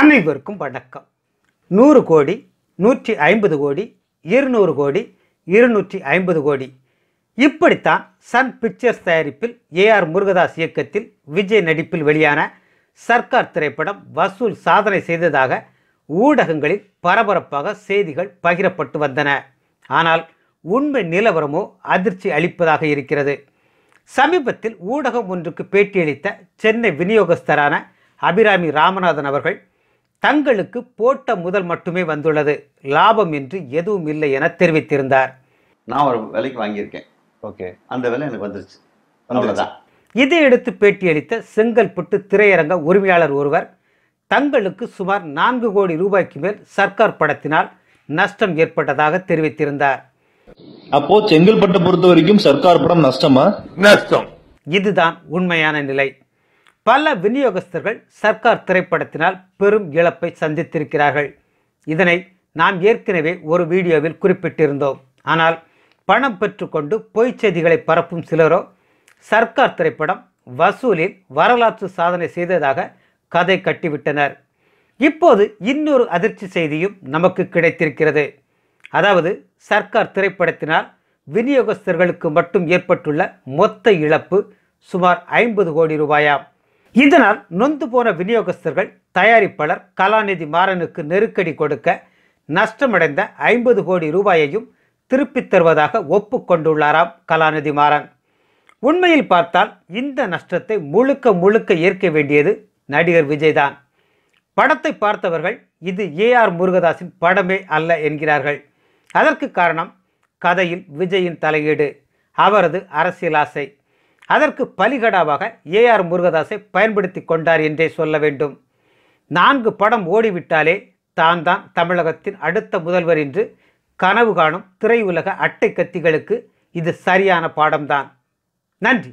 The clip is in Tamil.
அனைவருக்கும் வணக்கம் நூறு கோடி நூற்றி ஐம்பது கோடி இருநூறு கோடி இருநூற்றி ஐம்பது கோடி இப்படித்தான் சன் பிக்சர்ஸ் தயாரிப்பில் ஏஆர் முருகதாஸ் இயக்கத்தில் விஜய் நடிப்பில் வெளியான சர்க்கார் திரைப்படம் வசூல் சாதனை செய்ததாக ஊடகங்களில் பரபரப்பாக செய்திகள் பகிரப்பட்டு வந்தன ஆனால் உண்மை நிலவரமோ அதிர்ச்சி அளிப்பதாக இருக்கிறது சமீபத்தில் ஊடகம் ஒன்றுக்கு பேட்டியளித்த சென்னை விநியோகஸ்தரான அபிராமி ராமநாதன் அவர்கள் தங்களுக்கு போட்ட முதல் மட்டுமே வந்துள்ளது லாபம் என்று எதுவும் இல்லை என தெரிவித்திருந்தார் நான் ஒரு விலைக்கு வாங்கியிருக்கேன் ஓகே அந்த விலை எனக்கு வந்துருச்சு அவ்வளோதான் இதையடுத்து பேட்டியளித்த செங்கல்பட்டு திரையரங்க உரிமையாளர் ஒருவர் தங்களுக்கு சுமார் நான்கு கோடி ரூபாய்க்கு மேல் சர்க்கார் படத்தினால் நஷ்டம் ஏற்பட்டதாக தெரிவித்திருந்தார் அப்போ செங்கல்பட்டு பொறுத்த வரைக்கும் சர்க்கார் படம் நஷ்டமா நஷ்டம் இதுதான் உண்மையான நிலை பல விநியோகஸ்தர்கள் சர்க்கார் திரைப்படத்தினால் பெரும் இழப்பை சந்தித்திருக்கிறார்கள் இதனை நாம் ஏற்கனவே ஒரு வீடியோவில் குறிப்பிட்டிருந்தோம் ஆனால் பணம் பெற்றுக்கொண்டு பொய்ச் செய்திகளை பரப்பும் சிலரோ சர்க்கார் திரைப்படம் வசூலில் வரலாற்று சாதனை செய்ததாக கதை கட்டிவிட்டனர் இப்போது இன்னொரு அதிர்ச்சி செய்தியும் நமக்கு கிடைத்திருக்கிறது அதாவது சர்க்கார் திரைப்படத்தினால் விநியோகஸ்தர்களுக்கு மட்டும் ஏற்பட்டுள்ள மொத்த இழப்பு சுமார் ஐம்பது கோடி ரூபாயாம் இதனால் நொந்து போன விநியோகஸ்தர்கள் தயாரிப்பாளர் கலாநிதி மாறனுக்கு நெருக்கடி கொடுக்க நஷ்டமடைந்த ஐம்பது கோடி ரூபாயையும் திருப்பித் தருவதாக ஒப்புக்கொண்டுள்ளாராம் கலாநிதி மாறன் உண்மையில் பார்த்தால் இந்த நஷ்டத்தை முழுக்க முழுக்க ஏற்க வேண்டியது நடிகர் விஜய்தான் படத்தை பார்த்தவர்கள் இது ஏ ஆர் முருகதாஸின் படமே அல்ல என்கிறார்கள் அதற்கு காரணம் கதையில் விஜயின் தலையீடு அவரது அரசியல் ஆசை அதற்கு பலிகடாவாக ஏஆர் முருகதாஸை பயன்படுத்தி கொண்டார் என்றே சொல்ல வேண்டும் நான்கு படம் ஓடிவிட்டாலே தான் தான் தமிழகத்தின் அடுத்த முதல்வர் என்று கனவு காணும் திரையுலக அட்டை கத்திகளுக்கு இது சரியான பாடம்தான் நன்றி